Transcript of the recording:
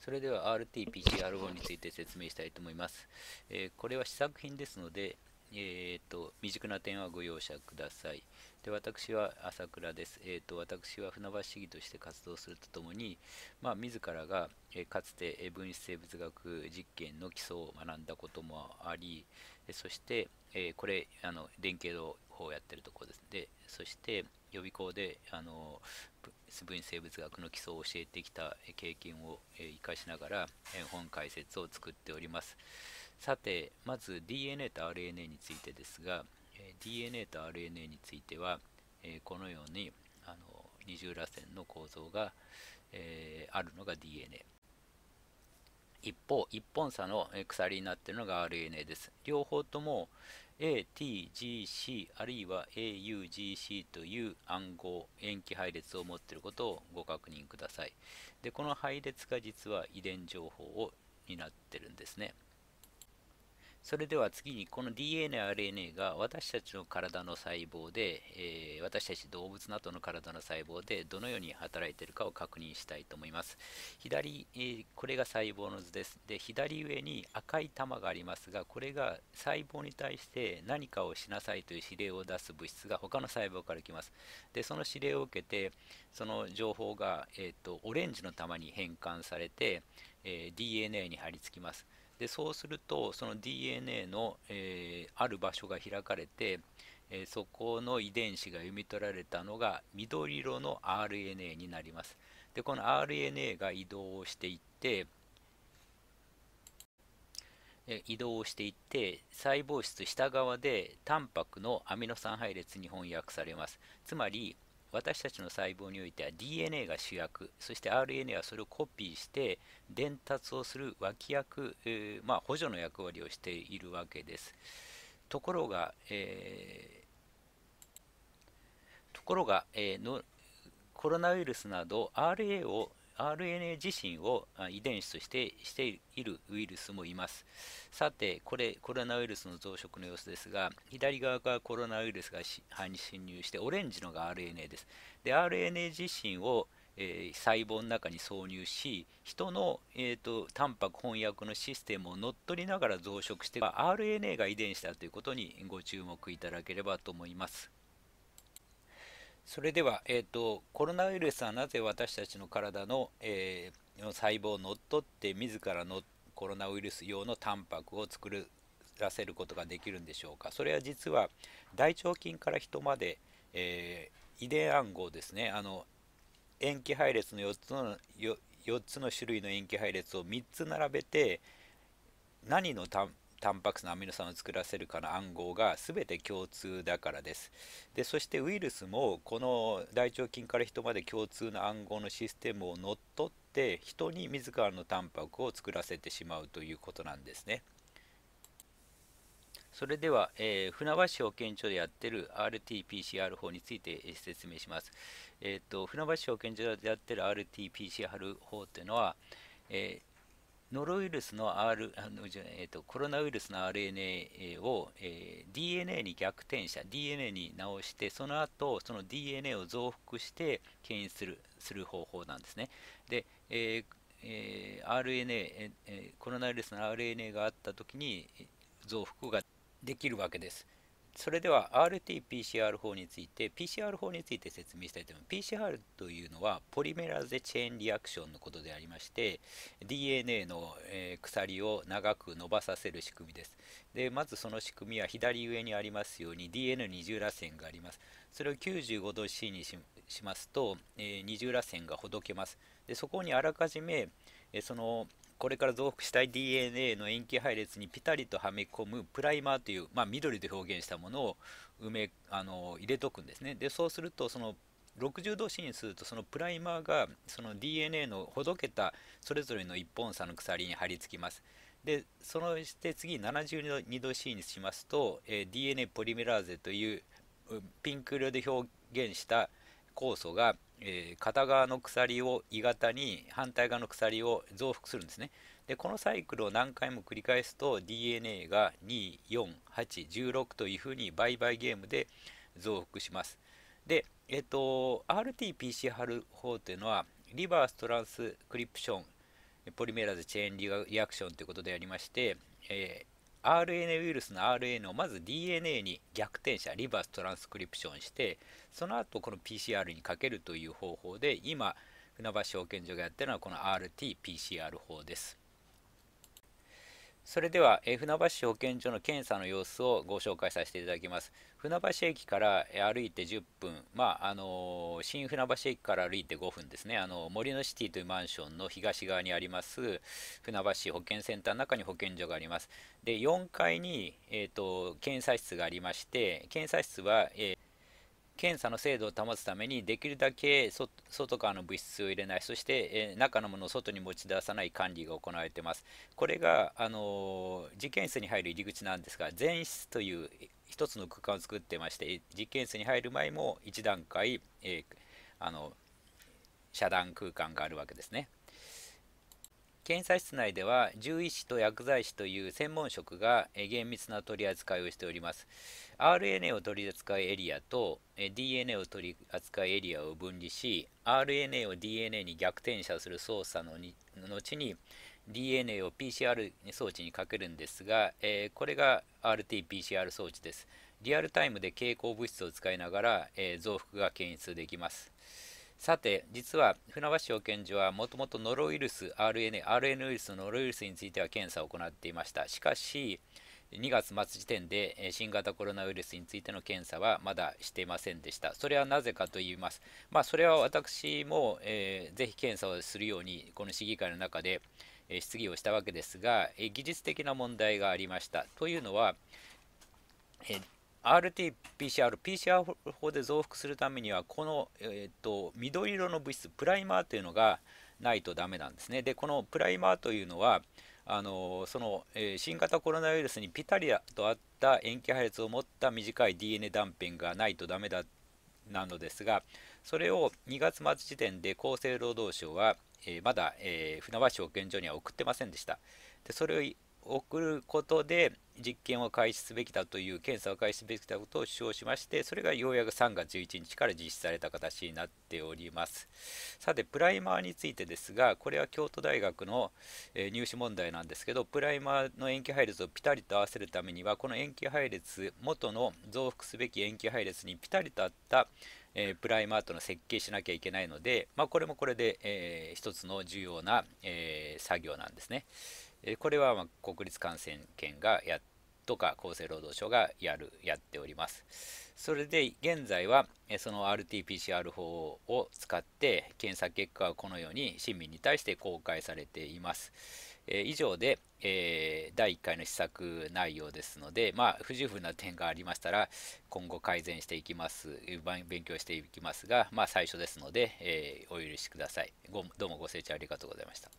それでは r t p c r 5について説明したいと思います。えー、これは試作品ですので、えーと、と未熟な点はご容赦ください。で私は朝倉です、えーと。私は船橋市議として活動するとともに、まあ、自らが、えー、かつて分子生物学実験の基礎を学んだこともあり、そして、えー、これあの、連携をやってるところですで、そして、予備校であの部員生物学の基礎を教えてきた経験を生かしながら本解説を作っておりますさてまず DNA と RNA についてですが DNA と RNA についてはこのようにあの二重らせんの構造があるのが DNA 一方、一本差の鎖になっているのが RNA です。両方とも ATGC あるいは AUGC という暗号、塩基配列を持っていることをご確認ください。で、この配列が実は遺伝情報を担ってるんですね。それでは次にこの DNA、RNA が私たちの体の細胞で、えー、私たち動物などの体の細胞でどのように働いているかを確認したいと思います。左、えー、これが細胞の図です。で、左上に赤い玉がありますが、これが細胞に対して何かをしなさいという指令を出す物質が他の細胞から来ます。で、その指令を受けて、その情報が、えーと、オレンジの玉に変換されて、えー、DNA に貼り付きます。でそうするとその DNA の、えー、ある場所が開かれて、えー、そこの遺伝子が読み取られたのが緑色の RNA になりますでこの RNA が移動していって移動していって細胞質下側でタンパクのアミノ酸配列に翻訳されますつまり私たちの細胞においては DNA が主役そして RNA はそれをコピーして伝達をする脇役、えー、まあ、補助の役割をしているわけですところが、えー、ところが、えー、のコロナウイルスなど RA を RNA 自身を遺伝子としてしているウイルスもいますさてこれコロナウイルスの増殖の様子ですが左側からコロナウイルスが肺に侵入してオレンジのが RNA ですで RNA 自身をえー、細胞の中に挿入し人の、えーと、とタンパク翻訳のシステムを乗っ取りながら増殖して RNA が遺伝子だということにご注目いただければと思います。それでは、えーと、コロナウイルスはなぜ私たちの体の,、えー、の細胞を乗っ取って自らのコロナウイルス用のタンパクを作らせることができるんでしょうかそれは実は大腸菌から人まで、えー、遺伝暗号ですねあの塩基配列の4つの 4, 4つの種類の塩基配列を3つ並べて何のタンタンパク質のアミノ酸を作らせるかの暗号が全て共通だからです。でそしてウイルスもこの大腸菌から人まで共通の暗号のシステムを乗っ取って人に自らのタンパクを作らせてしまうということなんですね。それでは、えー、船橋保健所でやってる RT-PCR 法について説明します。えーと、船橋保健所でやってる RT-PCR 法というのは、えーノロウイルスの R、あのえーと、コロナウイルスの RNA を、えー、DNA に逆転した、DNA に直して、その後、その DNA を増幅して検出するする方法なんですね。で、えーえー、RNA、えー、コロナウイルスの RNA があったときに増幅ができるわけです。それでは RT-PCR 法について PCR 法について説明したいと思います PCR というのはポリメラーゼチェーンリアクションのことでありまして DNA の、えー、鎖を長く伸ばさせる仕組みですでまずその仕組みは左上にありますように DNA 二重らせんがありますそれを95度 C にしますと、えー、二重らせんがほどけますでそこにあらかじめ、えー、そのこれから増幅したい DNA の塩基配列にピタリとはめ込むプライマーという、まあ、緑で表現したものを埋めあの入れとくんですねでそうするとその60度シ C にするとそのプライマーがその DNA のほどけたそれぞれの1本差の鎖に貼り付きますでそのして次72度 C にしますと、えー、DNA ポリメラーゼというピンク色で表現した酵素がえー、片側の鎖を鋳型に反対側の鎖を増幅するんですねでこのサイクルを何回も繰り返すと DNA が24816というふうに売買ゲームで増幅しますで、えっと、r t p c 貼る法というのはリバーストランスクリプションポリメラーズチェーンリアクションということでありまして、えー RNA ウイルスの RNA をまず DNA に逆転者リバーストランスクリプションしてその後この PCR にかけるという方法で今船橋証券所がやってるのはこの RT-PCR 法です。それでは、え船橋市保健所の検査の様子をご紹介させていただきます。船橋駅から歩いて10分、まああの新船橋駅から歩いて5分ですね、あの森のシティというマンションの東側にあります船橋市保健センターの中に保健所があります。で4階に、えーと、と検査室がありまして、検査室は、えー検査の精度を保つためにできるだけ外側の物質を入れないそして、え中のものを外に持ち出さない管理が行われていますこれが、あの実験室に入る入り口なんですが全室という1つの空間を作ってまして実験室に入る前も1段階、えー、あの遮断空間があるわけですね。検査室内では獣医師と薬剤師という専門職が厳密な取り扱いをしております RNA を取り扱いエリアと DNA を取り扱いエリアを分離し RNA を DNA に逆転写する操作の後に DNA を PCR 装置にかけるんですが、えこれが RT-PCR 装置ですリアルタイムで蛍光物質を使いながら、え増幅が検出できますさて、実は船橋保健所はもともとノロウイルス、RNA、RN ウイルスのノロウイルスについては検査を行っていました。しかし、2月末時点で新型コロナウイルスについての検査はまだしていませんでした。それはなぜかと言います。まあ、それは私も、えー、ぜひ検査をするように、この市議会の中で、えー、質疑をしたわけですが、えー、技術的な問題がありました。というのは、えー RT-PCR、PCR 法で増幅するためには、この、えーと、と緑色の物質、プライマーというのがないとダメなんですね。で、このプライマーというのは、あのその、えー、新型コロナウイルスにピタリとあった塩基配列を持った短い DNA 断片がないとダメだなのですが、それを2月末時点で厚生労働省は、えー、まだ、えー、船橋保健所には送ってませんでした。でそれを送ることで実験を開始すべきだという検査を開始すべきだことを主張しましてそれがようやく3月11日から実施された形になっておりますさてプライマーについてですがこれは京都大学の入試問題なんですけどプライマーの塩基配列をピタリと合わせるためにはこの塩基配列元の増幅すべき塩基配列にピタリと合ったえプライマーとの設計しなきゃいけないので、まあ、これもこれで、えー、一つの重要な、えー、作業なんですね。えこれはま国立感染研がやとか厚生労働省がやるやっておりますそれで現在はその RT-PCR 法を使って検査結果はこのように市民に対して公開されています以上で、えー、第1回の施策内容ですので、まあ、不十分な点がありましたら今後改善していきます勉強していきますが、まあ、最初ですので、えー、お許しくださいどうもご清聴ありがとうございました